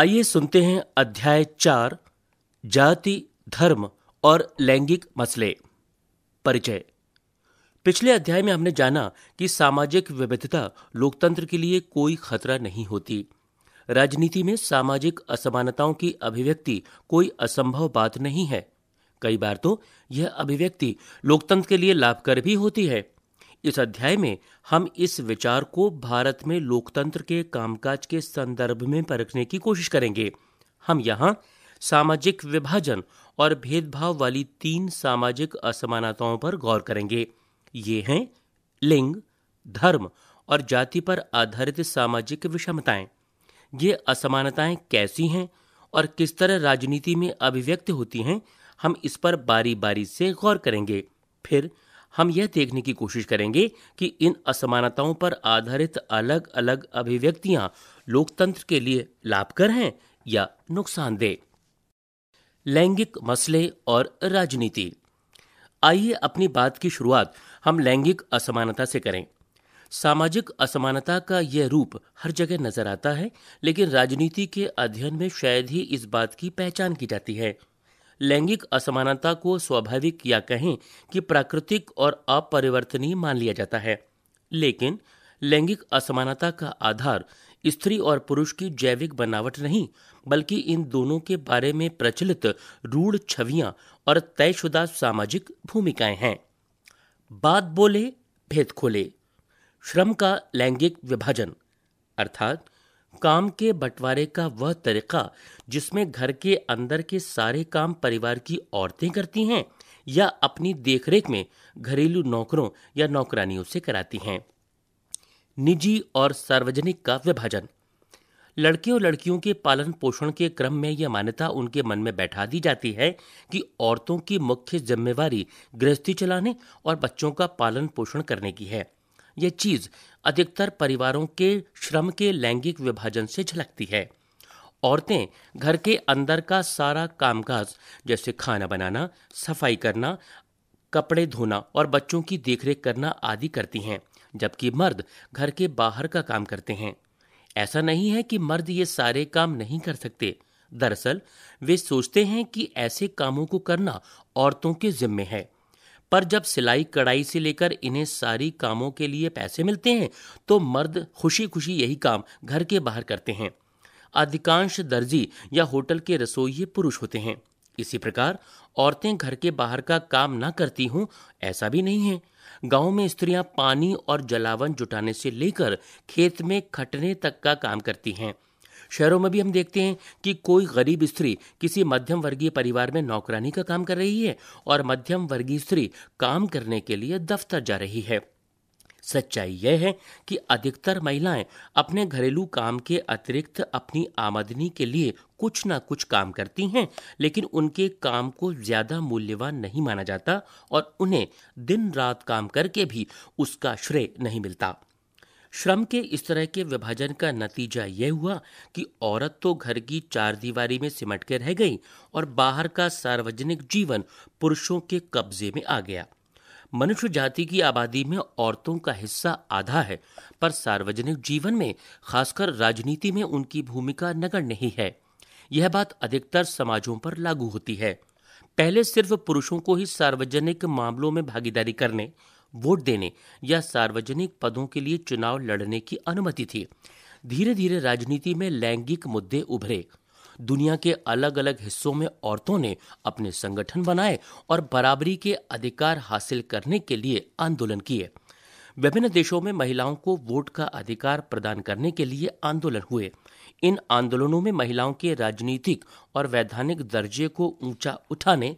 आइए सुनते हैं अध्याय चार जाति धर्म और लैंगिक मसले परिचय पिछले अध्याय में हमने जाना कि सामाजिक विविधता लोकतंत्र के लिए कोई खतरा नहीं होती राजनीति में सामाजिक असमानताओं की अभिव्यक्ति कोई असंभव बात नहीं है कई बार तो यह अभिव्यक्ति लोकतंत्र के लिए लाभकर भी होती है इस अध्याय में हम इस विचार को भारत में लोकतंत्र के कामकाज के संदर्भ में परखने की कोशिश करेंगे हम यहाँ सामाजिक विभाजन और भेदभाव वाली तीन सामाजिक असमानताओं पर गौर करेंगे ये हैं लिंग धर्म और जाति पर आधारित सामाजिक विषमताएं ये असमानताएं कैसी हैं और किस तरह राजनीति में अभिव्यक्त होती हैं हम इस पर बारी बारी से गौर करेंगे फिर हम यह देखने की कोशिश करेंगे कि इन असमानताओं पर आधारित अलग अलग अभिव्यक्तियां लोकतंत्र के लिए लाभकर हैं या नुकसानदेह लैंगिक मसले और राजनीति आइए अपनी बात की शुरुआत हम लैंगिक असमानता से करें सामाजिक असमानता का यह रूप हर जगह नजर आता है लेकिन राजनीति के अध्ययन में शायद ही इस बात की पहचान की जाती है लैंगिक असमानता को स्वाभाविक या कहें कि प्राकृतिक और अपरिवर्तनीय मान लिया जाता है लेकिन लैंगिक असमानता का आधार स्त्री और पुरुष की जैविक बनावट नहीं बल्कि इन दोनों के बारे में प्रचलित रूढ़ छवियां और तयशुदा सामाजिक भूमिकाएं हैं बात बोले भेद खोले श्रम का लैंगिक विभाजन अर्थात काम के बंटवारे का वह तरीका जिसमें घर के अंदर के सारे काम परिवार की औरतें करती हैं या अपनी देखरेख में घरेलू नौकरों या नौकरानियों से कराती हैं निजी और सार्वजनिक का विभाजन लड़के और लड़कियों के पालन पोषण के क्रम में यह मान्यता उनके मन में बैठा दी जाती है कि औरतों की मुख्य जिम्मेवारी गृहस्थी चलाने और बच्चों का पालन पोषण करने की है ये चीज अधिकतर परिवारों के श्रम के लैंगिक विभाजन से झलकती है औरतें घर के अंदर का सारा कामकाज जैसे खाना बनाना सफाई करना कपड़े धोना और बच्चों की देखरेख करना आदि करती हैं जबकि मर्द घर के बाहर का काम करते हैं ऐसा नहीं है कि मर्द ये सारे काम नहीं कर सकते दरअसल वे सोचते हैं कि ऐसे कामों को करना औरतों के जिम्मे है पर जब सिलाई कढ़ाई से लेकर इन्हें सारी कामों के लिए पैसे मिलते हैं तो मर्द खुशी खुशी यही काम घर के बाहर करते हैं अधिकांश दर्जी या होटल के रसोई पुरुष होते हैं इसी प्रकार औरतें घर के बाहर का काम ना करती हों ऐसा भी नहीं है गांव में स्त्रियां पानी और जलावन जुटाने से लेकर खेत में खटने तक का काम करती हैं शहरों में भी हम देखते हैं कि कोई गरीब स्त्री किसी मध्यम वर्गीय परिवार में नौकरानी का काम कर रही है और मध्यम वर्गीय स्त्री काम करने के लिए दफ्तर जा रही है सच्चाई यह है कि अधिकतर महिलाएं अपने घरेलू काम के अतिरिक्त अपनी आमदनी के लिए कुछ ना कुछ काम करती हैं लेकिन उनके काम को ज़्यादा मूल्यवान नहीं माना जाता और उन्हें दिन रात काम करके भी उसका श्रेय नहीं मिलता श्रम के इस तरह के विभाजन का नतीजा यह हुआ कि औरत तो घर की चार दीवारी में सिमट के रह गई और बाहर का सार्वजनिक जीवन पुरुषों के कब्जे में आ गया मनुष्य जाति की आबादी में औरतों का हिस्सा आधा है पर सार्वजनिक जीवन में खासकर राजनीति में उनकी भूमिका नगर नहीं है यह बात अधिकतर समाजों पर लागू होती है पहले सिर्फ पुरुषों को ही सार्वजनिक मामलों में भागीदारी करने वोट देने या सार्वजनिक पदों के लिए चुनाव लड़ने की अनुमति थी धीरे धीरे राजनीति में लैंगिक मुद्दे उभरे दुनिया के अलग अलग हिस्सों में औरतों ने अपने संगठन बनाए और बराबरी के अधिकार हासिल करने के लिए आंदोलन किए विभिन्न देशों में महिलाओं को वोट का अधिकार प्रदान करने के लिए आंदोलन हुए इन आंदोलनों में महिलाओं के राजनीतिक और वैधानिक दर्जे को ऊंचा उठाने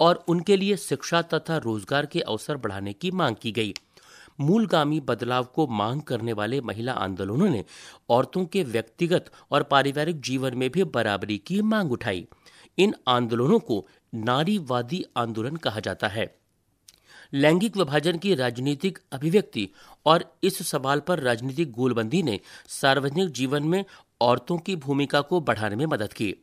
और उनके लिए शिक्षा तथा रोजगार के अवसर बढ़ाने की मांग की गई मूलगामी बदलाव को मांग करने वाले महिला आंदोलनों ने औरतों के व्यक्तिगत और पारिवारिक जीवन में भी बराबरी की मांग उठाई इन आंदोलनों को नारीवादी आंदोलन कहा जाता है लैंगिक विभाजन की राजनीतिक अभिव्यक्ति और इस सवाल पर राजनीतिक गोलबंदी ने सार्वजनिक जीवन में औरतों की भूमिका को बढ़ाने में मदद की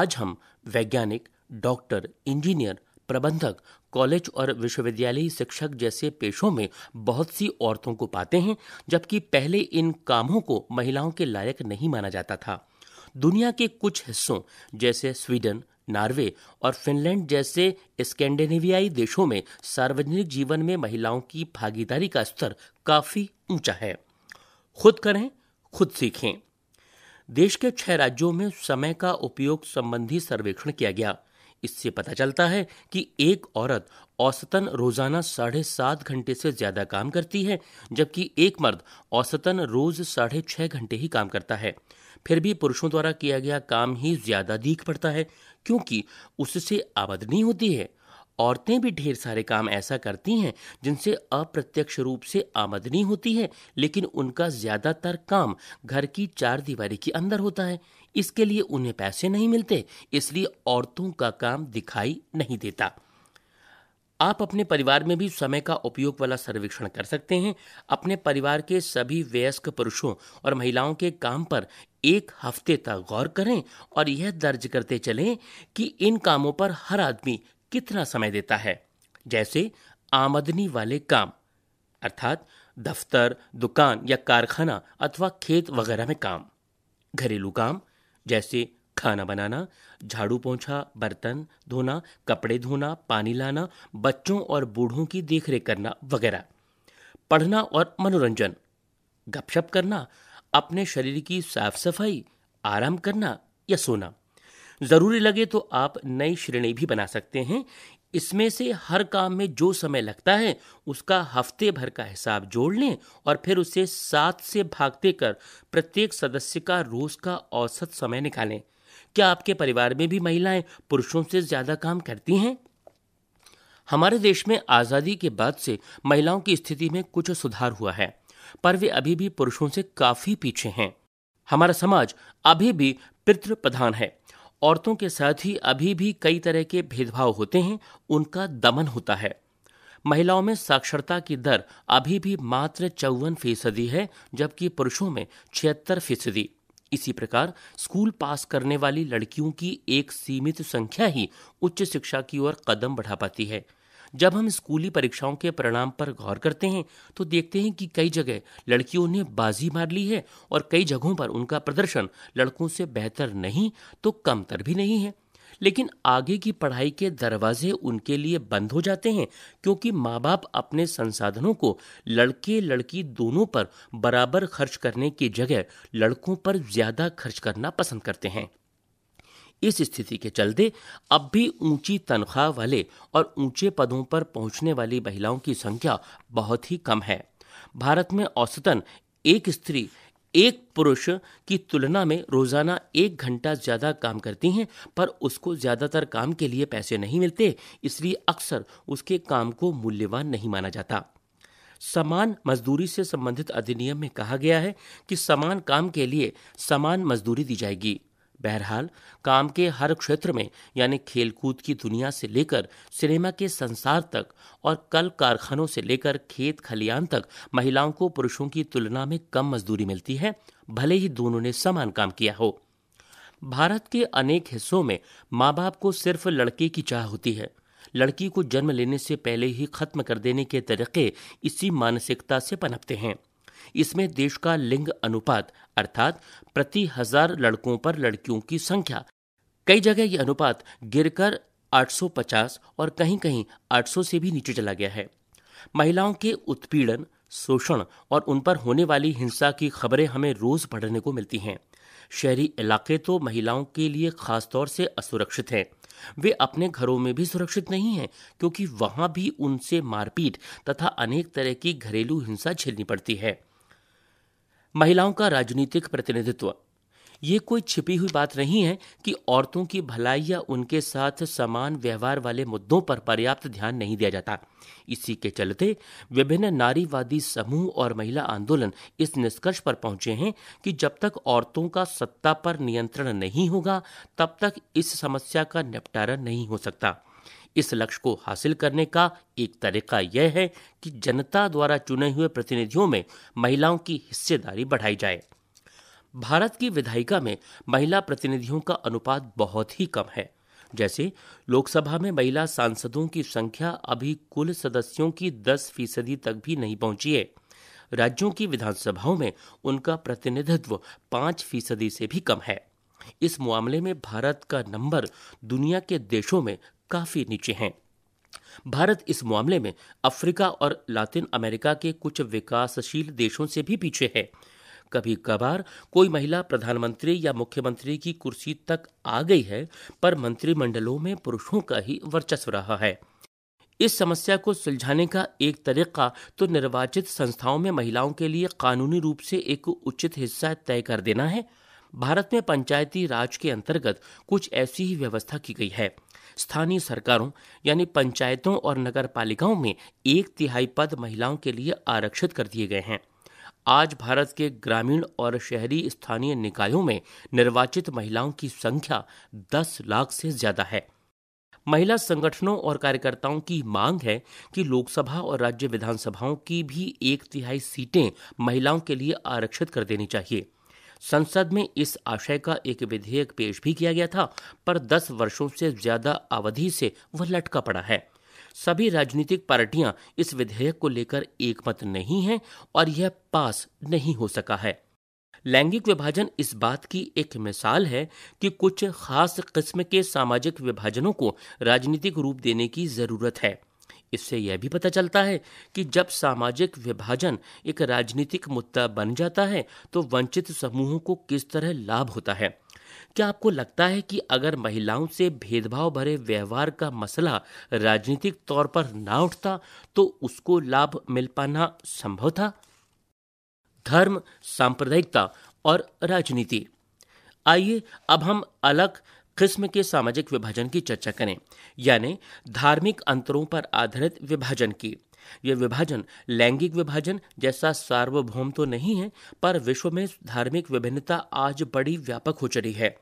आज हम वैज्ञानिक डॉक्टर इंजीनियर प्रबंधक कॉलेज और विश्वविद्यालयी शिक्षक जैसे पेशों में बहुत सी औरतों को पाते हैं जबकि पहले इन कामों को महिलाओं के लायक नहीं माना जाता था दुनिया के कुछ हिस्सों जैसे स्वीडन नॉर्वे और फिनलैंड जैसे स्कैंडिनेवियाई देशों में सार्वजनिक जीवन में महिलाओं की भागीदारी का स्तर काफी ऊंचा है खुद करें खुद सीखें देश के छह राज्यों में समय का उपयोग संबंधी सर्वेक्षण किया गया इससे पता चलता है कि एक औरत औसतन रोजाना साढ़े सात घंटे से ज्यादा काम करती है जबकि एक मर्द औसतन रोज साढ़े छः घंटे ही काम करता है फिर भी पुरुषों द्वारा किया गया काम ही ज्यादा दीख पड़ता है क्योंकि उससे आमदनी होती है औरतें भी ढेर सारे काम ऐसा करती हैं जिनसे अप्रत्यक्ष रूप से आमदनी होती है लेकिन उनका ज्यादातर काम घर की चार दीवारी के अंदर होता है इसके लिए उन्हें पैसे नहीं मिलते इसलिए औरतों का काम दिखाई नहीं देता आप अपने परिवार में भी समय का उपयोग वाला सर्वेक्षण कर सकते हैं अपने परिवार के सभी वयस्क पुरुषों और महिलाओं के काम पर एक हफ्ते तक गौर करें और यह दर्ज करते चलें कि इन कामों पर हर आदमी कितना समय देता है जैसे आमदनी वाले काम अर्थात दफ्तर दुकान या कारखाना अथवा खेत वगैरह में काम घरेलू काम जैसे खाना बनाना झाड़ू पोंछा बर्तन धोना कपड़े धोना पानी लाना बच्चों और बूढ़ों की देखरेख करना वगैरह पढ़ना और मनोरंजन गपशप करना अपने शरीर की साफ सफाई आराम करना या सोना जरूरी लगे तो आप नई श्रेणी भी बना सकते हैं इसमें से हर काम में जो समय लगता है उसका हफ्ते भर का हिसाब जोड़ लें और फिर उसे सात से भाग देकर प्रत्येक सदस्य का रोज का औसत समय निकालें क्या आपके परिवार में भी महिलाएं पुरुषों से ज्यादा काम करती हैं हमारे देश में आज़ादी के बाद से महिलाओं की स्थिति में कुछ सुधार हुआ है पर वे अभी भी पुरुषों से काफी पीछे हैं हमारा समाज अभी भी पितृ प्रधान है औरतों के साथ ही अभी भी कई तरह के भेदभाव होते हैं उनका दमन होता है महिलाओं में साक्षरता की दर अभी भी मात्र चौवन फीसदी है जबकि पुरुषों में छिहत्तर फीसदी इसी प्रकार स्कूल पास करने वाली लड़कियों की एक सीमित संख्या ही उच्च शिक्षा की ओर कदम बढ़ा पाती है जब हम स्कूली परीक्षाओं के परिणाम पर गौर करते हैं तो देखते हैं कि कई जगह लड़कियों ने बाजी मार ली है और कई जगहों पर उनका प्रदर्शन लड़कों से बेहतर नहीं तो कमतर भी नहीं है लेकिन आगे की पढ़ाई के दरवाजे उनके लिए बंद हो जाते हैं क्योंकि माँ बाप अपने संसाधनों को लड़के लड़की दोनों पर बराबर खर्च करने की जगह लड़कों पर ज़्यादा खर्च करना पसंद करते हैं इस स्थिति के चलते अब भी ऊंची तनख्वाह वाले और ऊंचे पदों पर पहुंचने वाली महिलाओं की संख्या बहुत ही कम है भारत में औसतन एक स्त्री एक पुरुष की तुलना में रोजाना एक घंटा ज्यादा काम करती हैं पर उसको ज्यादातर काम के लिए पैसे नहीं मिलते इसलिए अक्सर उसके काम को मूल्यवान नहीं माना जाता समान मजदूरी से संबंधित अधिनियम में कहा गया है कि समान काम के लिए समान मजदूरी दी जाएगी बहरहाल काम के हर क्षेत्र में यानी खेलकूद की दुनिया से लेकर सिनेमा के संसार तक और कल कारखानों से लेकर खेत खलियान तक महिलाओं को पुरुषों की तुलना में कम मजदूरी मिलती है भले ही दोनों ने समान काम किया हो भारत के अनेक हिस्सों में माँ बाप को सिर्फ लड़के की चाह होती है लड़की को जन्म लेने से पहले ही खत्म कर देने के तरीके इसी मानसिकता से पनपते हैं इसमें देश का लिंग अनुपात अर्थात प्रति हजार लड़कों पर लड़कियों की संख्या कई जगह ये अनुपात गिरकर 850 और कहीं कहीं 800 से भी नीचे चला गया है महिलाओं के उत्पीड़न शोषण और उन पर होने वाली हिंसा की खबरें हमें रोज पढ़ने को मिलती हैं शहरी इलाके तो महिलाओं के लिए खासतौर से असुरक्षित हैं वे अपने घरों में भी सुरक्षित नहीं हैं क्योंकि वहां भी उनसे मारपीट तथा अनेक तरह की घरेलू हिंसा झेलनी पड़ती है महिलाओं का राजनीतिक प्रतिनिधित्व ये कोई छिपी हुई बात नहीं है कि औरतों की भलाई या उनके साथ समान व्यवहार वाले मुद्दों पर पर्याप्त ध्यान नहीं दिया जाता इसी के चलते विभिन्न नारीवादी समूह और महिला आंदोलन इस निष्कर्ष पर पहुंचे हैं कि जब तक औरतों का सत्ता पर नियंत्रण नहीं होगा तब तक इस समस्या का निपटारा नहीं हो सकता इस लक्ष्य को हासिल करने का एक तरीका यह है कि जनता द्वारा चुने हुए प्रतिनिधियों में महिलाओं की हिस्सेदारी बढ़ाई जाए भारत की विधायिका में महिला प्रतिनिधियों का अनुपात बहुत ही कम है जैसे लोकसभा में महिला सांसदों की संख्या अभी कुल सदस्यों की 10 फीसदी तक भी नहीं पहुंची है राज्यों की विधानसभाओं में उनका प्रतिनिधित्व पांच फीसदी से भी कम है इस मामले में भारत का नंबर दुनिया के देशों में काफ़ी नीचे हैं भारत इस मामले में अफ्रीका और लातिन अमेरिका के कुछ विकासशील देशों से भी पीछे है कभी कभार कोई महिला प्रधानमंत्री या मुख्यमंत्री की कुर्सी तक आ गई है पर मंत्रिमंडलों में पुरुषों का ही वर्चस्व रहा है इस समस्या को सुलझाने का एक तरीका तो निर्वाचित संस्थाओं में महिलाओं के लिए कानूनी रूप से एक उचित हिस्सा तय कर देना है भारत में पंचायती राज के अंतर्गत कुछ ऐसी ही व्यवस्था की गई है स्थानीय सरकारों यानी पंचायतों और नगर पालिकाओं में एक तिहाई पद महिलाओं के लिए आरक्षित कर दिए गए हैं आज भारत के ग्रामीण और शहरी स्थानीय निकायों में निर्वाचित महिलाओं की संख्या 10 लाख से ज्यादा है महिला संगठनों और कार्यकर्ताओं की मांग है कि लोकसभा और राज्य विधानसभाओं की भी एक तिहाई सीटें महिलाओं के लिए आरक्षित कर देनी चाहिए संसद में इस आशय का एक विधेयक पेश भी किया गया था पर दस वर्षों से ज्यादा अवधि से वह लटका पड़ा है सभी राजनीतिक पार्टियां इस विधेयक को लेकर एकमत नहीं हैं और यह पास नहीं हो सका है लैंगिक विभाजन इस बात की एक मिसाल है कि कुछ खास किस्म के सामाजिक विभाजनों को राजनीतिक रूप देने की जरूरत है इससे यह भी पता चलता है कि जब सामाजिक विभाजन एक राजनीतिक मुद्दा बन जाता है तो वंचित समूहों को किस तरह लाभ होता है क्या आपको लगता है कि अगर महिलाओं से भेदभाव भरे व्यवहार का मसला राजनीतिक तौर पर ना उठता तो उसको लाभ मिल पाना संभव था धर्म सांप्रदायिकता और राजनीति आइए अब हम अलग किस्म के सामाजिक विभाजन की चर्चा करें यानी धार्मिक अंतरों पर आधारित विभाजन की यह विभाजन लैंगिक विभाजन जैसा सार्वभौम तो नहीं है पर विश्व में धार्मिक विभिन्नता आज बड़ी व्यापक हो चली है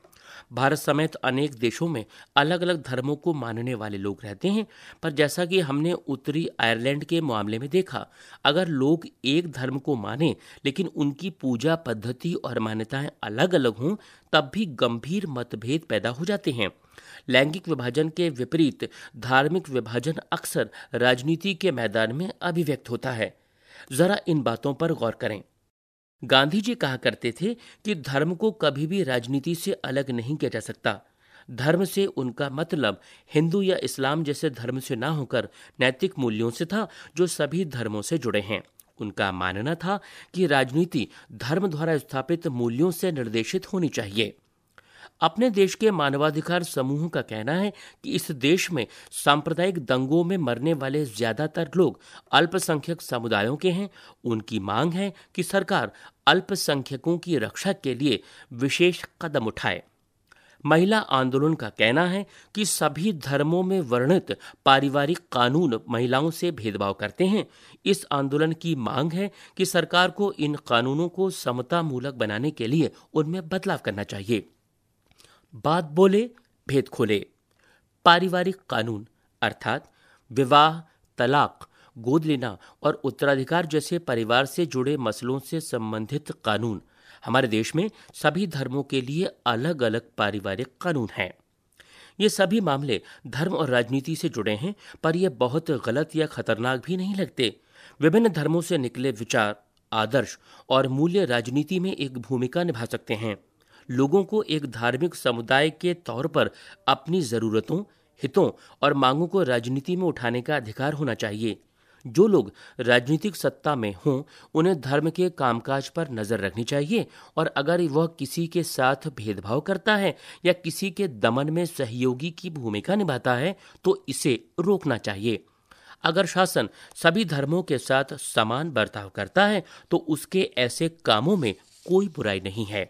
भारत समेत अनेक देशों में अलग अलग धर्मों को मानने वाले लोग रहते हैं पर जैसा कि हमने उत्तरी आयरलैंड के मामले में देखा अगर लोग एक धर्म को माने लेकिन उनकी पूजा पद्धति और मान्यताएं अलग अलग हों तब भी गंभीर मतभेद पैदा हो जाते हैं लैंगिक विभाजन के विपरीत धार्मिक विभाजन अक्सर राजनीति के मैदान में अभिव्यक्त होता है जरा इन बातों पर गौर करें गांधी जी कहा करते थे कि धर्म को कभी भी राजनीति से अलग नहीं किया जा सकता धर्म से उनका मतलब हिंदू या इस्लाम जैसे धर्म से ना होकर नैतिक मूल्यों से था जो सभी धर्मों से जुड़े हैं उनका मानना था कि राजनीति धर्म द्वारा स्थापित मूल्यों से निर्देशित होनी चाहिए अपने देश के मानवाधिकार समूह का कहना है कि इस देश में सांप्रदायिक दंगों में मरने वाले ज्यादातर लोग अल्पसंख्यक समुदायों के हैं उनकी मांग है कि सरकार अल्पसंख्यकों की रक्षा के लिए विशेष कदम उठाए महिला आंदोलन का कहना है कि सभी धर्मों में वर्णित पारिवारिक कानून महिलाओं से भेदभाव करते हैं इस आंदोलन की मांग है कि सरकार को इन कानूनों को समतामूलक बनाने के लिए उनमें बदलाव करना चाहिए बात बोले भेद खोले पारिवारिक कानून अर्थात विवाह तलाक गोद लेना और उत्तराधिकार जैसे परिवार से जुड़े मसलों से संबंधित कानून हमारे देश में सभी धर्मों के लिए अलग अलग पारिवारिक कानून हैं ये सभी मामले धर्म और राजनीति से जुड़े हैं पर यह बहुत गलत या खतरनाक भी नहीं लगते विभिन्न धर्मों से निकले विचार आदर्श और मूल्य राजनीति में एक भूमिका निभा सकते हैं लोगों को एक धार्मिक समुदाय के तौर पर अपनी ज़रूरतों हितों और मांगों को राजनीति में उठाने का अधिकार होना चाहिए जो लोग राजनीतिक सत्ता में हों उन्हें धर्म के कामकाज पर नजर रखनी चाहिए और अगर वह किसी के साथ भेदभाव करता है या किसी के दमन में सहयोगी की भूमिका निभाता है तो इसे रोकना चाहिए अगर शासन सभी धर्मों के साथ समान बर्ताव करता है तो उसके ऐसे कामों में कोई बुराई नहीं है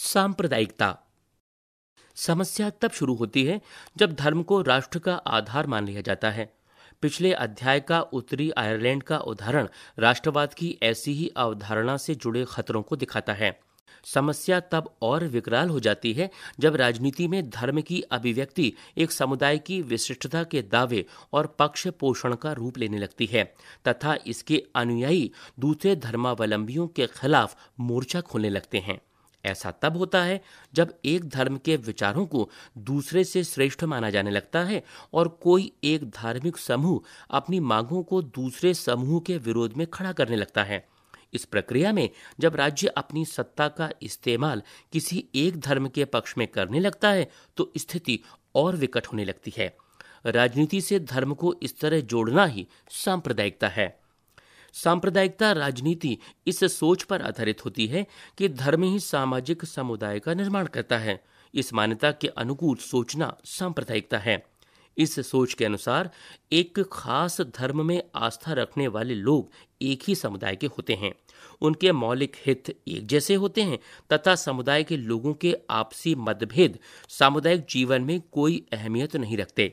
सांप्रदायिकता समस्या तब शुरू होती है जब धर्म को राष्ट्र का आधार मान लिया जाता है पिछले अध्याय का उत्तरी आयरलैंड का उदाहरण राष्ट्रवाद की ऐसी ही अवधारणा से जुड़े खतरों को दिखाता है समस्या तब और विकराल हो जाती है जब राजनीति में धर्म की अभिव्यक्ति एक समुदाय की विशिष्टता के दावे और पक्ष पोषण का रूप लेने लगती है तथा इसके अनुयायी दूसरे धर्मावलंबियों के खिलाफ मोर्चा खोलने लगते हैं ऐसा तब होता है जब एक धर्म के विचारों को दूसरे से श्रेष्ठ माना जाने लगता है और कोई एक धार्मिक समूह अपनी मांगों को दूसरे समूह के विरोध में खड़ा करने लगता है इस प्रक्रिया में जब राज्य अपनी सत्ता का इस्तेमाल किसी एक धर्म के पक्ष में करने लगता है तो स्थिति और विकट होने लगती है राजनीति से धर्म को इस तरह जोड़ना ही सांप्रदायिकता है सांप्रदायिकता राजनीति इस सोच पर आधारित होती है कि धर्म ही सामाजिक समुदाय का निर्माण करता है इस मान्यता के अनुकूल सोचना सांप्रदायिकता है इस सोच के अनुसार एक खास धर्म में आस्था रखने वाले लोग एक ही समुदाय के होते हैं उनके मौलिक हित एक जैसे होते हैं तथा समुदाय के लोगों के आपसी मतभेद सामुदायिक जीवन में कोई अहमियत नहीं रखते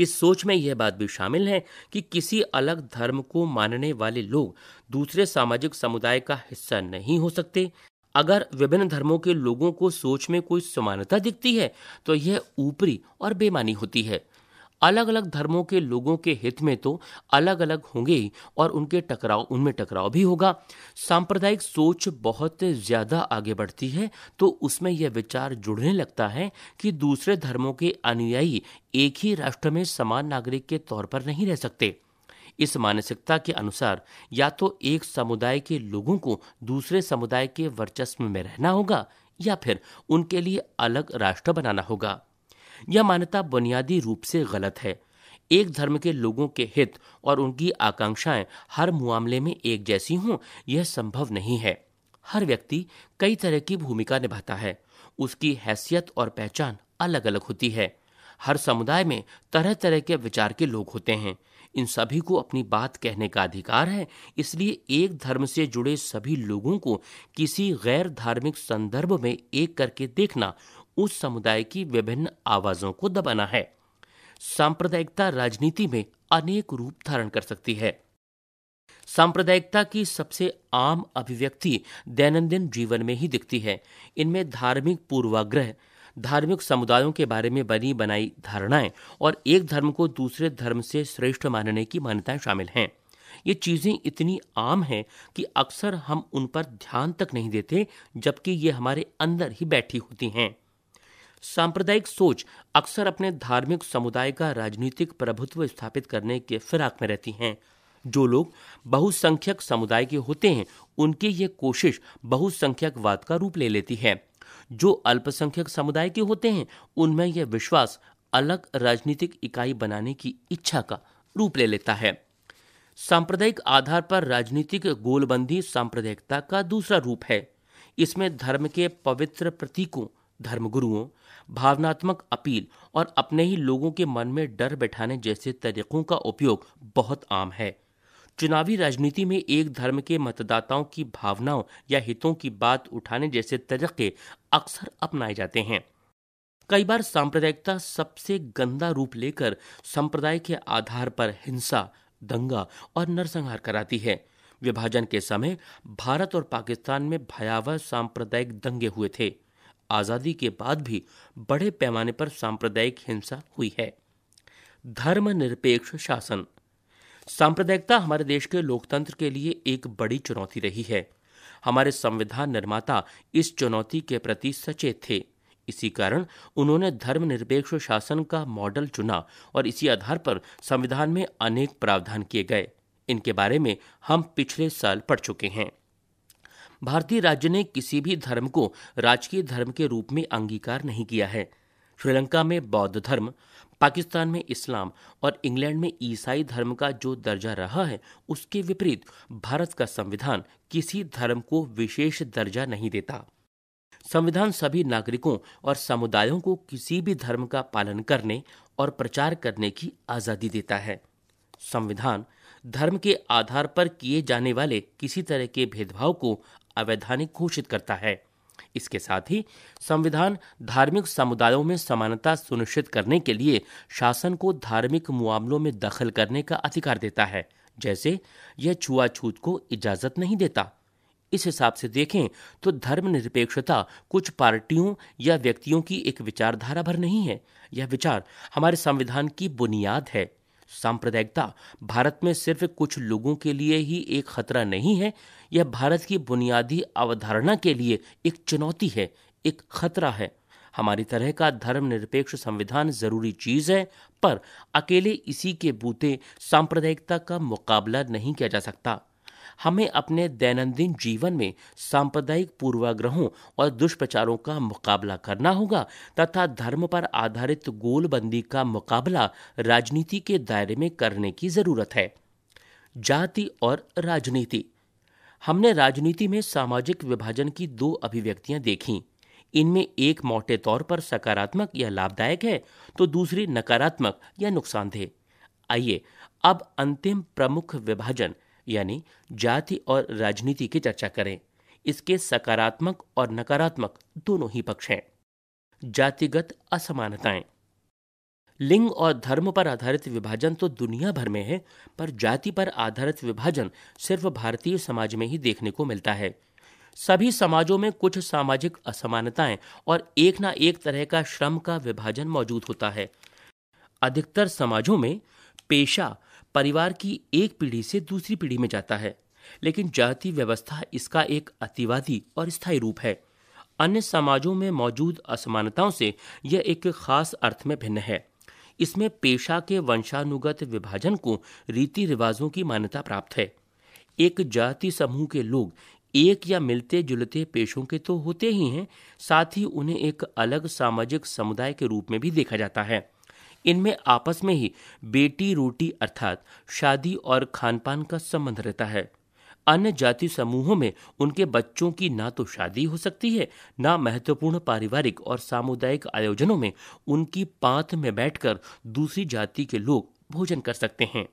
इस सोच में यह बात भी शामिल है कि किसी अलग धर्म को मानने वाले लोग दूसरे सामाजिक समुदाय का हिस्सा नहीं हो सकते अगर विभिन्न धर्मों के लोगों को सोच में कोई समानता दिखती है तो यह ऊपरी और बेमानी होती है अलग अलग धर्मों के लोगों के हित में तो अलग अलग होंगे ही और उनके टकराव उनमें टकराव भी होगा सांप्रदायिक सोच बहुत ज़्यादा आगे बढ़ती है तो उसमें यह विचार जुड़ने लगता है कि दूसरे धर्मों के अनुयायी एक ही राष्ट्र में समान नागरिक के तौर पर नहीं रह सकते इस मानसिकता के अनुसार या तो एक समुदाय के लोगों को दूसरे समुदाय के वर्चस्व में रहना होगा या फिर उनके लिए अलग राष्ट्र बनाना होगा यह मान्यता बुनियादी रूप से गलत है एक धर्म के लोगों के हित और उनकी आकांक्षाएं हर मामले में एक जैसी हों यह संभव नहीं है हर व्यक्ति कई तरह की भूमिका निभाता है उसकी हैसियत और पहचान अलग अलग होती है हर समुदाय में तरह तरह के विचार के लोग होते हैं इन सभी को अपनी बात कहने का अधिकार है इसलिए एक धर्म से जुड़े सभी लोगों को किसी गैर धार्मिक संदर्भ में एक करके देखना उस समुदाय की विभिन्न आवाजों को दबाना है सांप्रदायिकता राजनीति में अनेक रूप धारण कर सकती है सांप्रदायिकता की सबसे आम अभिव्यक्ति दैनंदिन जीवन में ही दिखती है इनमें धार्मिक पूर्वाग्रह धार्मिक समुदायों के बारे में बनी बनाई धारणाएं और एक धर्म को दूसरे धर्म से श्रेष्ठ मानने की मान्यताएं शामिल हैं ये चीज़ें इतनी आम हैं कि अक्सर हम उन पर ध्यान तक नहीं देते जबकि ये हमारे अंदर ही बैठी होती हैं सांप्रदायिक सोच अक्सर अपने धार्मिक समुदाय का राजनीतिक प्रभुत्व स्थापित करने के फिराक में रहती हैं जो लोग बहुसंख्यक समुदाय के होते हैं उनकी ये कोशिश बहुसंख्यकवाद का रूप ले लेती है जो अल्पसंख्यक समुदाय के होते हैं उनमें यह विश्वास अलग राजनीतिक इकाई बनाने की इच्छा का रूप ले लेता है सांप्रदायिक आधार पर राजनीतिक गोलबंदी सांप्रदायिकता का दूसरा रूप है इसमें धर्म के पवित्र प्रतीकों धर्मगुरुओं भावनात्मक अपील और अपने ही लोगों के मन में डर बैठाने जैसे तरीकों का उपयोग बहुत आम है चुनावी राजनीति में एक धर्म के मतदाताओं की भावनाओं या हितों की बात उठाने जैसे तरीके अक्सर अपनाए जाते हैं कई बार सांप्रदायिकता सबसे गंदा रूप लेकर संप्रदाय के आधार पर हिंसा दंगा और नरसंहार कराती है विभाजन के समय भारत और पाकिस्तान में भयावह सांप्रदायिक दंगे हुए थे आज़ादी के बाद भी बड़े पैमाने पर सांप्रदायिक हिंसा हुई है धर्मनिरपेक्ष शासन सांप्रदायिकता हमारे देश के लोकतंत्र के लिए एक बड़ी चुनौती रही है हमारे संविधान निर्माता इस चुनौती के प्रति सचेत थे इसी कारण उन्होंने धर्मनिरपेक्ष शासन का मॉडल चुना और इसी आधार पर संविधान में अनेक प्रावधान किए गए इनके बारे में हम पिछले साल पढ़ चुके हैं भारतीय राज्य ने किसी भी धर्म को राजकीय धर्म के रूप में अंगीकार नहीं किया है श्रीलंका में बौद्ध धर्म पाकिस्तान में इस्लाम और इंग्लैंड में ईसाई धर्म का जो दर्जा रहा है उसके विपरीत भारत का संविधान किसी धर्म को विशेष दर्जा नहीं देता संविधान सभी नागरिकों और समुदायों को किसी भी धर्म का पालन करने और प्रचार करने की आज़ादी देता है संविधान धर्म के आधार पर किए जाने वाले किसी तरह के भेदभाव को अवैधानिक घोषित करता है इसके साथ ही संविधान धार्मिक समुदायों में समानता सुनिश्चित करने के लिए शासन को धार्मिक मामलों में दखल करने का अधिकार देता है जैसे यह छुआछूत को इजाजत नहीं देता इस हिसाब से देखें तो धर्मनिरपेक्षता कुछ पार्टियों या व्यक्तियों की एक विचारधारा भर नहीं है यह विचार हमारे संविधान की बुनियाद है सांप्रदायिकता भारत में सिर्फ कुछ लोगों के लिए ही एक खतरा नहीं है यह भारत की बुनियादी अवधारणा के लिए एक चुनौती है एक खतरा है हमारी तरह का धर्मनिरपेक्ष संविधान जरूरी चीज है पर अकेले इसी के बूते सांप्रदायिकता का मुकाबला नहीं किया जा सकता हमें अपने दैनंदिन जीवन में सांप्रदायिक पूर्वाग्रहों और दुष्प्रचारों का मुकाबला करना होगा तथा धर्म पर आधारित गोलबंदी का मुकाबला राजनीति के दायरे में करने की जरूरत है जाति और राजनीति हमने राजनीति में सामाजिक विभाजन की दो अभिव्यक्तियां देखी इनमें एक मोटे तौर पर सकारात्मक या लाभदायक है तो दूसरी नकारात्मक या नुकसानदेह आइए अब अंतिम प्रमुख विभाजन यानी जाति और राजनीति की चर्चा करें इसके सकारात्मक और नकारात्मक दोनों ही पक्ष हैं जातिगत असमानताएं लिंग और धर्म पर आधारित विभाजन तो दुनिया भर में है पर जाति पर आधारित विभाजन सिर्फ भारतीय समाज में ही देखने को मिलता है सभी समाजों में कुछ सामाजिक असमानताएं और एक ना एक तरह का श्रम का विभाजन मौजूद होता है अधिकतर समाजों में पेशा परिवार की एक पीढ़ी से दूसरी पीढ़ी में जाता है लेकिन जाति व्यवस्था इसका एक अतिवादी और स्थायी रूप है अन्य समाजों में मौजूद असमानताओं से यह एक खास अर्थ में भिन्न है इसमें पेशा के वंशानुगत विभाजन को रीति रिवाजों की मान्यता प्राप्त है एक जाति समूह के लोग एक या मिलते जुलते पेशों के तो होते ही हैं साथ ही उन्हें एक अलग सामाजिक समुदाय के रूप में भी देखा जाता है इनमें आपस में ही बेटी रोटी अर्थात शादी और खान पान का संबंध रहता है अन्य जाति समूहों में उनके बच्चों की ना तो शादी हो सकती है ना महत्वपूर्ण पारिवारिक और सामुदायिक आयोजनों में उनकी पाथ में बैठकर दूसरी जाति के लोग भोजन कर सकते हैं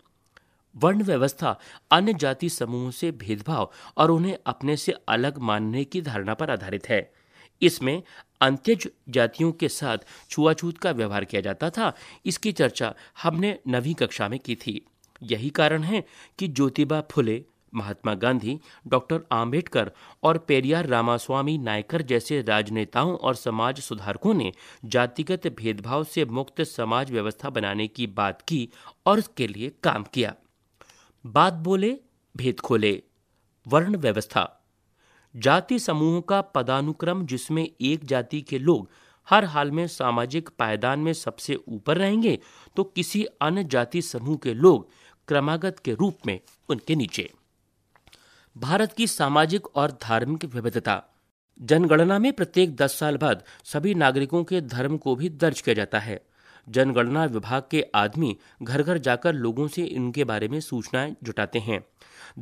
वर्ण व्यवस्था अन्य जाति समूहों से भेदभाव और उन्हें अपने से अलग मानने की धारणा पर आधारित है इसमें अंत्यज जातियों के साथ छुआछूत का व्यवहार किया जाता था इसकी चर्चा हमने नवी कक्षा में की थी यही कारण है कि ज्योतिबा फुले महात्मा गांधी डॉक्टर आम्बेडकर और पेरियार रामास्वामी नायकर जैसे राजनेताओं और समाज सुधारकों ने जातिगत भेदभाव से मुक्त समाज व्यवस्था बनाने की बात की और उसके लिए काम किया बात बोले भेद खोले वर्ण व्यवस्था जाति समूहों का पदानुक्रम जिसमें एक जाति के लोग हर हाल में सामाजिक पायदान में सबसे ऊपर रहेंगे तो किसी अन्य जाति समूह के लोग क्रमागत के रूप में उनके नीचे भारत की सामाजिक और धार्मिक विविधता जनगणना में प्रत्येक दस साल बाद सभी नागरिकों के धर्म को भी दर्ज किया जाता है जनगणना विभाग के आदमी घर घर जाकर लोगों से इनके बारे में सूचनाएं जुटाते हैं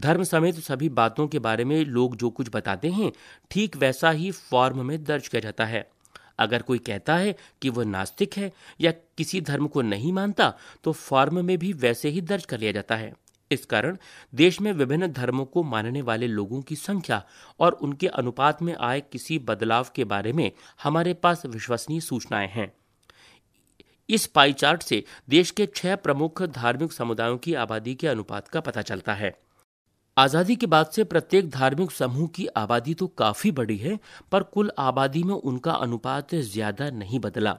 धर्म समेत सभी बातों के बारे में लोग जो कुछ बताते हैं ठीक वैसा ही फॉर्म में दर्ज किया जाता है अगर कोई कहता है कि वह नास्तिक है या किसी धर्म को नहीं मानता तो फॉर्म में भी वैसे ही दर्ज कर लिया जाता है इस कारण देश में विभिन्न धर्मों को मानने वाले लोगों की संख्या और उनके अनुपात में आए किसी बदलाव के बारे में हमारे पास विश्वसनीय सूचनाएं हैं इस पाई चार्ट से देश के छह प्रमुख धार्मिक समुदायों की आबादी के अनुपात का पता चलता है आजादी के बाद से प्रत्येक धार्मिक समूह की आबादी तो काफी बड़ी है पर कुल आबादी में उनका अनुपात ज्यादा नहीं बदला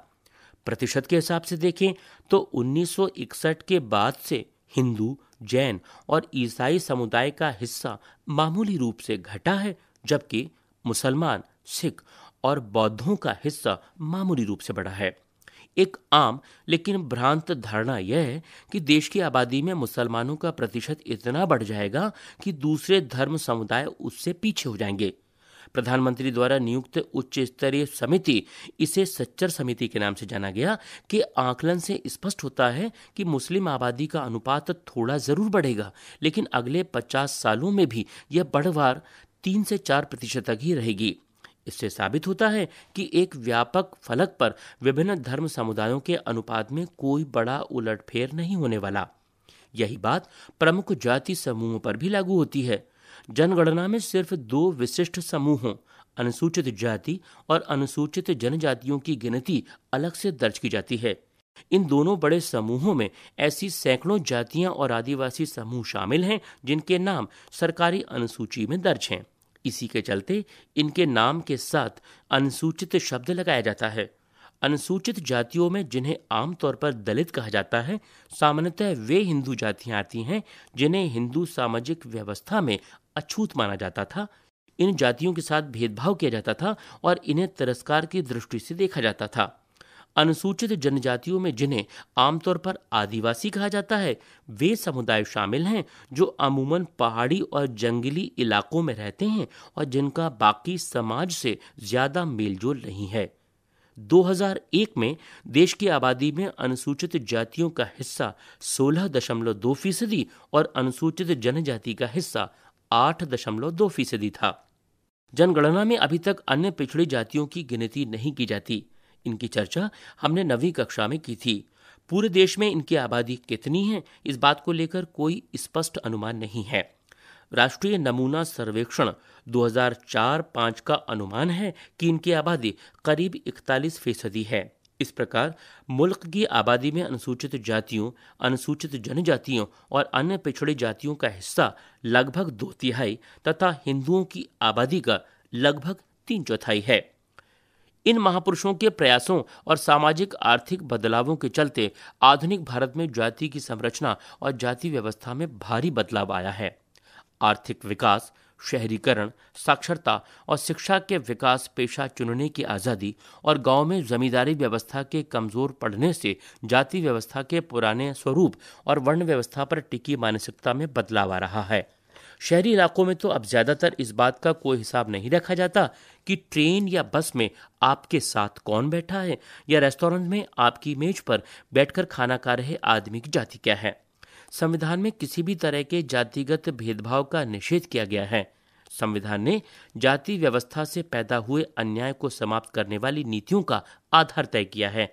प्रतिशत के हिसाब से देखें तो 1961 के बाद से हिंदू जैन और ईसाई समुदाय का हिस्सा मामूली रूप से घटा है जबकि मुसलमान सिख और बौद्धों का हिस्सा मामूली रूप से बढ़ा है एक आम लेकिन भ्रांत धारणा यह है कि देश की आबादी में मुसलमानों का प्रतिशत इतना बढ़ जाएगा कि दूसरे धर्म समुदाय उससे पीछे हो जाएंगे प्रधानमंत्री द्वारा नियुक्त उच्च स्तरीय समिति इसे सच्चर समिति के नाम से जाना गया कि आकलन से स्पष्ट होता है कि मुस्लिम आबादी का अनुपात थोड़ा जरूर बढ़ेगा लेकिन अगले पचास सालों में भी यह बढ़वार तीन से चार प्रतिशत तक ही रहेगी इससे साबित होता है कि एक व्यापक फलक पर विभिन्न धर्म समुदायों के अनुपात में कोई बड़ा उलटफेर नहीं होने वाला यही बात प्रमुख जाति समूहों पर भी लागू होती है जनगणना में सिर्फ दो विशिष्ट समूहों अनुसूचित जाति और अनुसूचित जनजातियों की गिनती अलग से दर्ज की जाती है इन दोनों बड़े समूहों में ऐसी सैकड़ों जातियां और आदिवासी समूह शामिल हैं जिनके नाम सरकारी अनुसूची में दर्ज हैं इसी के चलते इनके नाम के साथ अनुसूचित शब्द लगाया जाता है अनुसूचित जातियों में जिन्हें आमतौर पर दलित कहा जाता है सामान्यतः वे हिंदू जातियां आती हैं जिन्हें हिंदू सामाजिक व्यवस्था में अछूत माना जाता था इन जातियों के साथ भेदभाव किया जाता था और इन्हें तिरस्कार की दृष्टि से देखा जाता था अनुसूचित जनजातियों में जिन्हें आमतौर पर आदिवासी कहा जाता है वे समुदाय शामिल हैं जो अमूमन पहाड़ी और जंगली इलाकों में रहते हैं और जिनका बाकी समाज से ज़्यादा मेलजोल नहीं है 2001 में देश की आबादी में अनुसूचित जातियों का हिस्सा 16.2 फीसदी और अनुसूचित जनजाति का हिस्सा 8.2 फीसदी था जनगणना में अभी तक अन्य पिछड़ी जातियों की गिनती नहीं की जाती इनकी चर्चा हमने नवीं कक्षा में की थी पूरे देश में इनकी आबादी कितनी है इस बात को लेकर कोई स्पष्ट अनुमान नहीं है राष्ट्रीय नमूना सर्वेक्षण 2004-5 का अनुमान है कि इनकी आबादी करीब 41 फीसदी है इस प्रकार मुल्क की आबादी में अनुसूचित जातियों अनुसूचित जनजातियों और अन्य पिछड़ी जातियों का हिस्सा लगभग दो तिहाई तथा हिंदुओं की आबादी का लगभग तीन चौथाई है इन महापुरुषों के प्रयासों और सामाजिक आर्थिक बदलावों के चलते आधुनिक भारत में जाति की संरचना और जाति व्यवस्था में भारी बदलाव आया है आर्थिक विकास शहरीकरण साक्षरता और शिक्षा के विकास पेशा चुनने की आज़ादी और गांव में जमींदारी व्यवस्था के कमज़ोर पड़ने से जाति व्यवस्था के पुराने स्वरूप और वर्ण व्यवस्था पर टिकी मानसिकता में बदलाव आ रहा है शहरी इलाकों में तो अब ज़्यादातर इस बात का कोई हिसाब नहीं रखा जाता कि ट्रेन या बस में आपके साथ कौन बैठा है या रेस्टोरेंट में आपकी मेज पर बैठकर खाना खा रहे आदमी की जाति क्या है संविधान में किसी भी तरह के जातिगत भेदभाव का निषेध किया गया है संविधान ने जाति व्यवस्था से पैदा हुए अन्याय को समाप्त करने वाली नीतियों का आधार तय किया है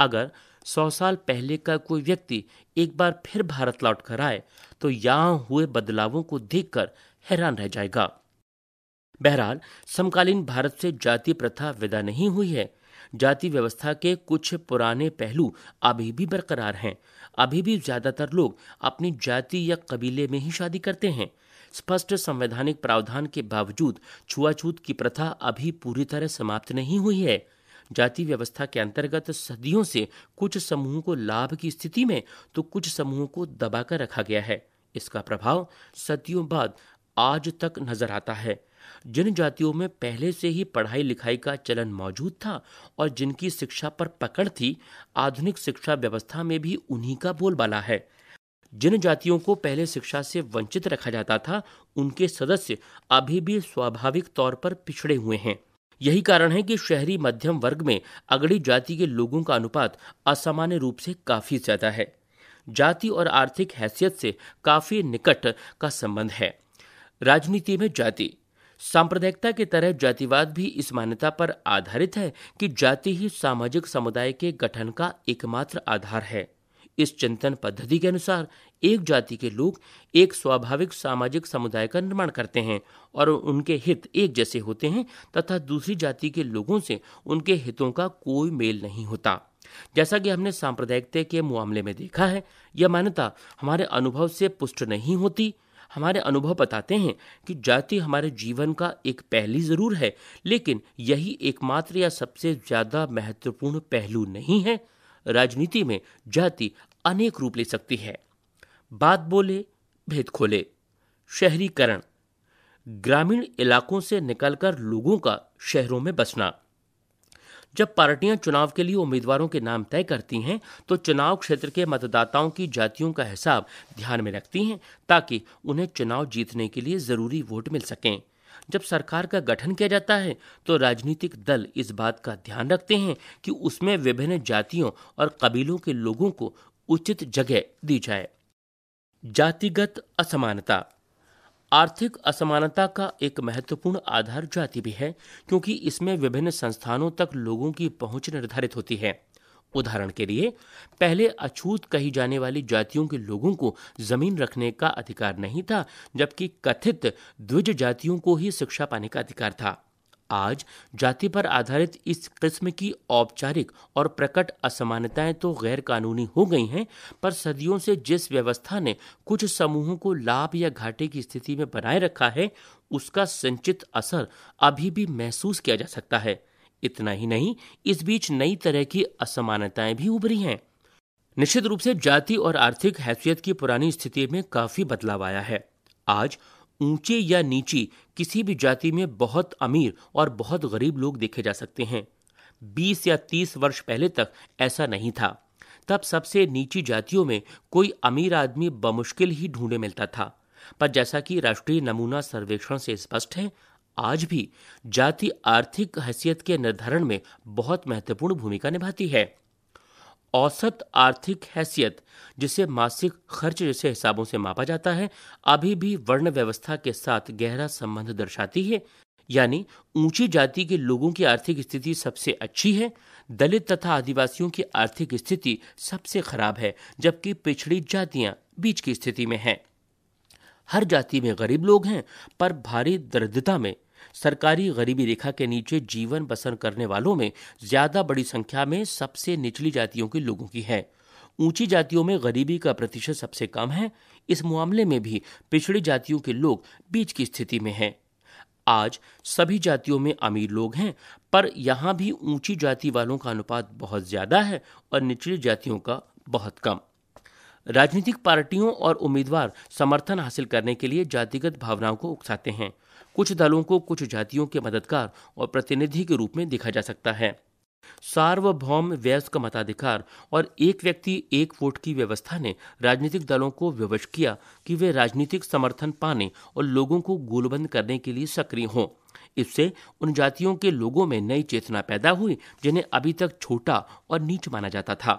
अगर सौ साल पहले का कोई व्यक्ति एक बार फिर भारत लौट कर आए तो यहाँ हुए बदलावों को देखकर हैरान रह जाएगा बहरहाल समकालीन भारत से जाति प्रथा विदा नहीं हुई है जाति व्यवस्था के कुछ पुराने पहलू अभी भी बरकरार हैं अभी भी ज्यादातर लोग अपनी जाति या कबीले में ही शादी करते हैं स्पष्ट संवैधानिक प्रावधान के बावजूद छुआछूत की प्रथा अभी पूरी तरह समाप्त नहीं हुई है जाति व्यवस्था के अंतर्गत सदियों से कुछ समूहों को लाभ की स्थिति में तो कुछ समूहों को दबाकर रखा गया है इसका प्रभाव सदियों बाद आज तक नजर आता है जनजातियों में पहले से ही पढ़ाई लिखाई का चलन मौजूद था और जिनकी शिक्षा पर पकड़ थी आधुनिक शिक्षा व्यवस्था में भी उन्हीं का बोलबाला है जनजातियों को पहले शिक्षा से वंचित रखा जाता था उनके सदस्य अभी भी स्वाभाविक तौर पर पिछड़े हुए हैं यही कारण है कि शहरी मध्यम वर्ग में अगड़ी जाति के लोगों का अनुपात असामान्य रूप से काफी ज्यादा है जाति और आर्थिक हैसियत से काफी निकट का संबंध है राजनीति में जाति सांप्रदायिकता की तरह जातिवाद भी इस मान्यता पर आधारित है कि जाति ही सामाजिक समुदाय के गठन का एकमात्र आधार है इस चिंतन पद्धति के अनुसार एक जाति के लोग एक स्वाभाविक सामाजिक समुदाय का निर्माण करते हैं और उनके हित एक जैसे होते हैं तथा दूसरी जाति के लोगों से उनके हितों का कोई मेल नहीं होता जैसा कि हमने सांप्रदायिकता के मामले में देखा है यह मान्यता हमारे अनुभव से पुष्ट नहीं होती हमारे अनुभव बताते हैं कि जाति हमारे जीवन का एक पहली ज़रूर है लेकिन यही एकमात्र या सबसे ज़्यादा महत्वपूर्ण पहलू नहीं है राजनीति में जाति अनेक रूप ले सकती है बात बोले भेद खोले शहरीकरण ग्रामीण इलाकों से निकलकर लोगों का शहरों में बसना जब पार्टियां चुनाव के लिए उम्मीदवारों के नाम तय करती हैं तो चुनाव क्षेत्र के मतदाताओं की जातियों का हिसाब ध्यान में रखती हैं ताकि उन्हें चुनाव जीतने के लिए जरूरी वोट मिल सकें जब सरकार का गठन किया जाता है तो राजनीतिक दल इस बात का ध्यान रखते हैं कि उसमें विभिन्न जातियों और कबीलों के लोगों को उचित जगह दी जाए जातिगत असमानता आर्थिक असमानता का एक महत्वपूर्ण आधार जाति भी है क्योंकि इसमें विभिन्न संस्थानों तक लोगों की पहुंच निर्धारित होती है उदाहरण के लिए पहले अछूत कही जाने वाली जातियों के लोगों को जमीन रखने का अधिकार नहीं था जबकि कथित द्विज जातियों को ही शिक्षा पाने का अधिकार था आज जाति पर आधारित इस किस्म की औपचारिक और प्रकट असमानताएं तो गैर कानूनी हो गई हैं पर सदियों से जिस व्यवस्था ने कुछ समूहों को लाभ या घाटे की स्थिति में बनाए रखा है उसका संचित असर अभी भी महसूस किया जा सकता है इतना ही नहीं इस बीच नई तरह की असमानताएं भी उभरी हैं निश्चित रूप से जाति और आर्थिक हैसियत की पुरानी स्थिति में काफी बदलाव आया है आज ऊंचे या नीचे किसी भी जाति में बहुत अमीर और बहुत गरीब लोग देखे जा सकते हैं 20 या 30 वर्ष पहले तक ऐसा नहीं था तब सबसे नीची जातियों में कोई अमीर आदमी बमुश्किल ही ढूंढे मिलता था पर जैसा कि राष्ट्रीय नमूना सर्वेक्षण से स्पष्ट है आज भी जाति आर्थिक हैसियत के निर्धारण में बहुत महत्वपूर्ण भूमिका निभाती है औसत आर्थिक हैसियत जिसे मासिक खर्च जैसे हिसाबों से मापा जाता है अभी भी वर्ण व्यवस्था के साथ गहरा संबंध दर्शाती है यानी ऊंची जाति के लोगों की आर्थिक स्थिति सबसे अच्छी है दलित तथा आदिवासियों की आर्थिक स्थिति सबसे खराब है जबकि पिछड़ी जातियां बीच की स्थिति में हैं हर जाति में गरीब लोग हैं पर भारी दरिद्रता में सरकारी गरीबी रेखा के नीचे जीवन बसर करने वालों में ज्यादा बड़ी संख्या में सबसे निचली जातियों के लोगों की है ऊंची जातियों में गरीबी का प्रतिशत सबसे कम है इस मामले में भी पिछड़ी जातियों के लोग बीच की स्थिति में हैं आज सभी जातियों में अमीर लोग हैं पर यहाँ भी ऊंची जाति वालों का अनुपात बहुत ज्यादा है और निचली जातियों का बहुत कम राजनीतिक पार्टियों और उम्मीदवार समर्थन हासिल करने के लिए जातिगत भावनाओं को उकसाते हैं कुछ दलों को कुछ जातियों के मददगार और प्रतिनिधि के रूप में देखा जा सकता है सार्वभौम व्यस्त का मताधिकार और एक व्यक्ति एक वोट की व्यवस्था ने राजनीतिक दलों को विवश किया कि वे राजनीतिक समर्थन पाने और लोगों को गोलबंद करने के लिए सक्रिय हों इससे उन जातियों के लोगों में नई चेतना पैदा हुई जिन्हें अभी तक छोटा और नीच माना जाता था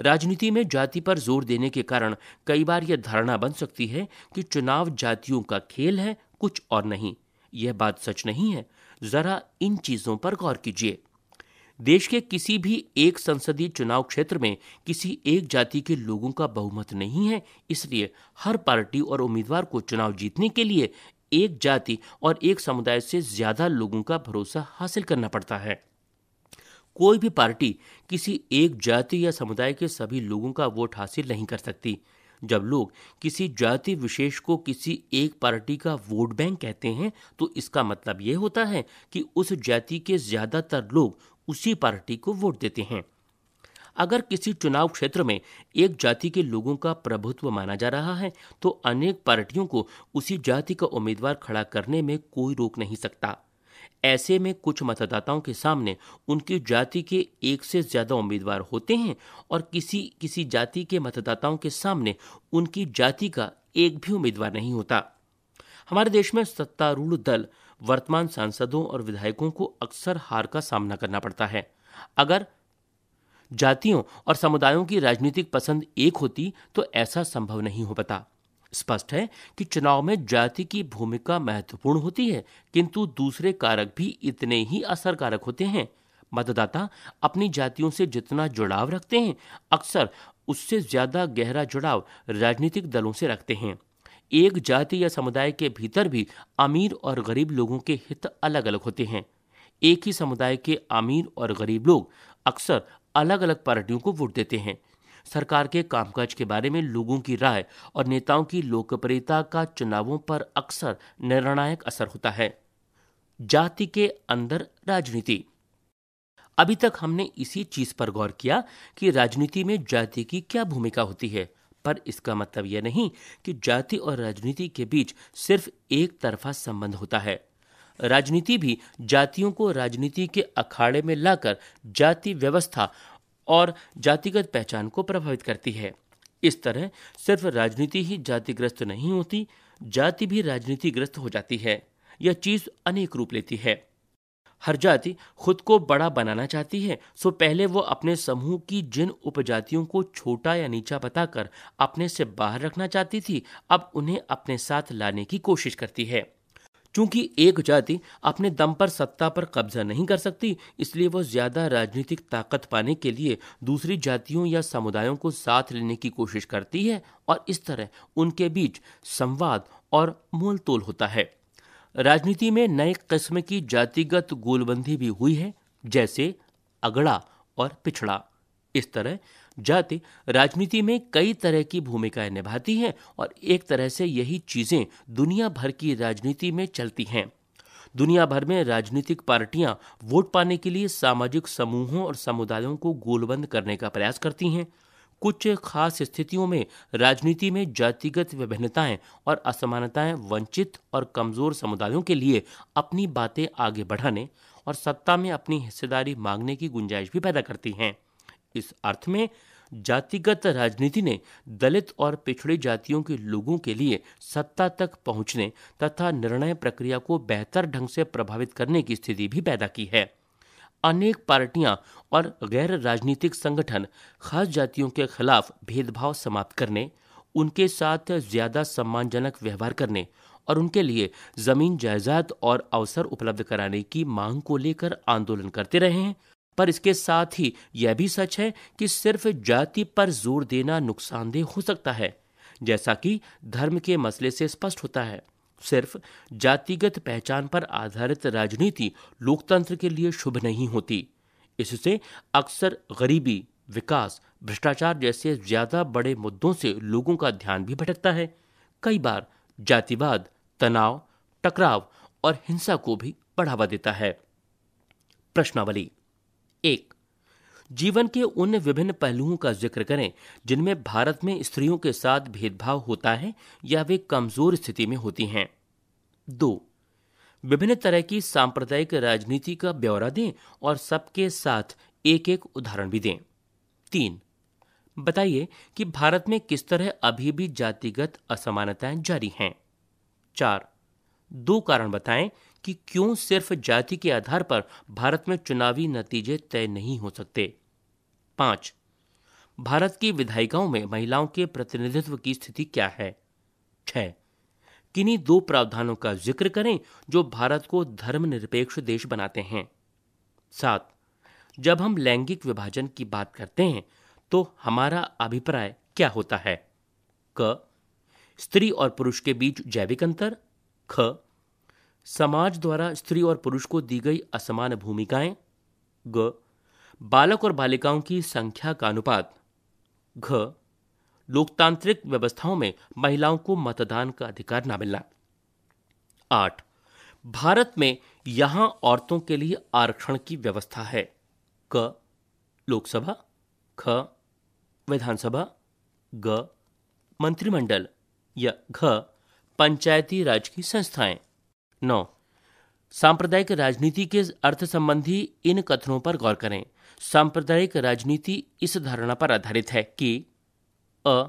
राजनीति में जाति पर जोर देने के कारण कई बार यह धारणा बन सकती है कि चुनाव जातियों का खेल है कुछ और नहीं यह बात सच नहीं है जरा इन चीजों पर गौर कीजिए देश के किसी भी एक संसदीय चुनाव क्षेत्र में किसी एक जाति के लोगों का बहुमत नहीं है इसलिए हर पार्टी और उम्मीदवार को चुनाव जीतने के लिए एक जाति और एक समुदाय से ज्यादा लोगों का भरोसा हासिल करना पड़ता है कोई भी पार्टी किसी एक जाति या समुदाय के सभी लोगों का वोट हासिल नहीं कर सकती जब लोग किसी जाति विशेष को किसी एक पार्टी का वोट बैंक कहते हैं तो इसका मतलब ये होता है कि उस जाति के ज़्यादातर लोग उसी पार्टी को वोट देते हैं अगर किसी चुनाव क्षेत्र में एक जाति के लोगों का प्रभुत्व माना जा रहा है तो अनेक पार्टियों को उसी जाति का उम्मीदवार खड़ा करने में कोई रोक नहीं सकता ऐसे में कुछ मतदाताओं के सामने उनकी जाति के एक से ज़्यादा उम्मीदवार होते हैं और किसी किसी जाति के मतदाताओं के सामने उनकी जाति का एक भी उम्मीदवार नहीं होता हमारे देश में सत्तारूढ़ दल वर्तमान सांसदों और विधायकों को अक्सर हार का सामना करना पड़ता है अगर जातियों और समुदायों की राजनीतिक पसंद एक होती तो ऐसा संभव नहीं हो पाता स्पष्ट है कि चुनाव में जाति की भूमिका महत्वपूर्ण होती है किंतु दूसरे कारक भी इतने ही असरकारक होते हैं मतदाता अपनी जातियों से जितना जुड़ाव रखते हैं अक्सर उससे ज्यादा गहरा जुड़ाव राजनीतिक दलों से रखते हैं एक जाति या समुदाय के भीतर भी अमीर और गरीब लोगों के हित अलग अलग होते हैं एक ही समुदाय के अमीर और गरीब लोग अक्सर अलग अलग पार्टियों को वोट देते हैं सरकार के कामकाज के बारे में लोगों की राय और नेताओं की लोकप्रियता का चुनावों पर अक्सर निर्णायक असर होता है जाति के अंदर राजनीति अभी तक हमने इसी चीज पर गौर किया कि राजनीति में जाति की क्या भूमिका होती है पर इसका मतलब यह नहीं कि जाति और राजनीति के बीच सिर्फ एक तरफा संबंध होता है राजनीति भी जातियों को राजनीति के अखाड़े में लाकर जाति व्यवस्था और जातिगत पहचान को प्रभावित करती है इस तरह सिर्फ राजनीति ही जातिग्रस्त नहीं होती जाति भी राजनीतिग्रस्त हो जाती है यह चीज अनेक रूप लेती है हर जाति खुद को बड़ा बनाना चाहती है सो पहले वो अपने समूह की जिन उपजातियों को छोटा या नीचा बताकर अपने से बाहर रखना चाहती थी अब उन्हें अपने साथ लाने की कोशिश करती है चूंकि एक जाति अपने दम पर सत्ता पर कब्जा नहीं कर सकती इसलिए वह ज्यादा राजनीतिक ताकत पाने के लिए दूसरी जातियों या समुदायों को साथ लेने की कोशिश करती है और इस तरह उनके बीच संवाद और मोल तोल होता है राजनीति में नए किस्म की जातिगत गोलबंदी भी हुई है जैसे अगड़ा और पिछड़ा इस तरह जाति राजनीति में कई तरह की भूमिकाएं निभाती हैं और एक तरह से यही चीजें दुनिया भर की राजनीति में चलती हैं दुनिया भर में राजनीतिक पार्टियां वोट पाने के लिए सामाजिक समूहों और समुदायों को गोलबंद करने का प्रयास करती हैं कुछ खास स्थितियों में राजनीति में जातिगत विभिन्नताएं और असमानताएं वंचित और कमजोर समुदायों के लिए अपनी बातें आगे बढ़ाने और सत्ता में अपनी हिस्सेदारी मांगने की गुंजाइश भी पैदा करती हैं इस अर्थ में जातिगत राजनीति ने दलित और पिछड़ी जातियों के लोगों के लिए सत्ता तक पहुंचने तथा निर्णय प्रक्रिया को बेहतर ढंग से प्रभावित करने की स्थिति भी पैदा की है अनेक पार्टियां और गैर राजनीतिक संगठन खास जातियों के खिलाफ भेदभाव समाप्त करने उनके साथ ज्यादा सम्मानजनक व्यवहार करने और उनके लिए जमीन जायदाद और अवसर उपलब्ध कराने की मांग को लेकर आंदोलन करते रहे हैं पर इसके साथ ही यह भी सच है कि सिर्फ जाति पर जोर देना नुकसानदेह हो सकता है जैसा कि धर्म के मसले से स्पष्ट होता है सिर्फ जातिगत पहचान पर आधारित राजनीति लोकतंत्र के लिए शुभ नहीं होती इससे अक्सर गरीबी विकास भ्रष्टाचार जैसे ज्यादा बड़े मुद्दों से लोगों का ध्यान भी भटकता है कई बार जातिवाद तनाव टकराव और हिंसा को भी बढ़ावा देता है प्रश्नावली एक जीवन के उन विभिन्न पहलुओं का जिक्र करें जिनमें भारत में स्त्रियों के साथ भेदभाव होता है या वे कमजोर स्थिति में होती हैं दो विभिन्न तरह की सांप्रदायिक राजनीति का ब्यौरा दें और सबके साथ एक एक उदाहरण भी दें तीन बताइए कि भारत में किस तरह अभी भी जातिगत असमानताएं जारी हैं चार दो कारण बताएं कि क्यों सिर्फ जाति के आधार पर भारत में चुनावी नतीजे तय नहीं हो सकते पांच भारत की विधायिकाओं में महिलाओं के प्रतिनिधित्व की स्थिति क्या है छह किन्हीं दो प्रावधानों का जिक्र करें जो भारत को धर्मनिरपेक्ष देश बनाते हैं सात जब हम लैंगिक विभाजन की बात करते हैं तो हमारा अभिप्राय क्या होता है क स्त्री और पुरुष के बीच जैविक अंतर ख समाज द्वारा स्त्री और पुरुष को दी गई असमान भूमिकाएं ग बालक और बालिकाओं की संख्या का अनुपात घ लोकतांत्रिक व्यवस्थाओं में महिलाओं को मतदान का अधिकार न मिलना आठ भारत में यहां औरतों के लिए आरक्षण की व्यवस्था है क लोकसभा ख विधानसभा ग मंत्रिमंडल या घ पंचायती राज की संस्थाएं नौ सांप्रदायिक राजनीति के अर्थ संबंधी इन कथनों पर गौर करें सांप्रदायिक राजनीति इस धारणा पर आधारित है कि अ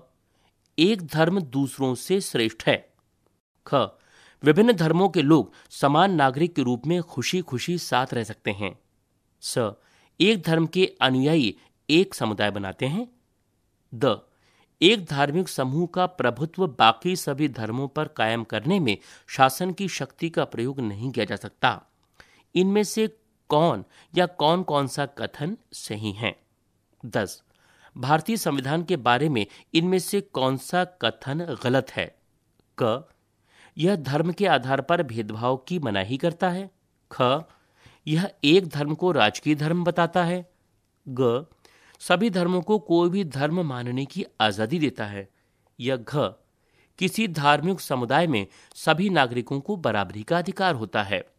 एक धर्म दूसरों से श्रेष्ठ है ख विभिन्न धर्मों के लोग समान नागरिक के रूप में खुशी खुशी साथ रह सकते हैं स एक धर्म के अनुयायी एक समुदाय बनाते हैं द एक धार्मिक समूह का प्रभुत्व बाकी सभी धर्मों पर कायम करने में शासन की शक्ति का प्रयोग नहीं किया जा सकता इनमें से कौन या कौन कौन सा कथन सही है दस भारतीय संविधान के बारे में इनमें से कौन सा कथन गलत है क यह धर्म के आधार पर भेदभाव की मनाही करता है ख यह एक धर्म को राजकीय धर्म बताता है ग सभी धर्मों को कोई भी धर्म मानने की आज़ादी देता है यह घ किसी धार्मिक समुदाय में सभी नागरिकों को बराबरी का अधिकार होता है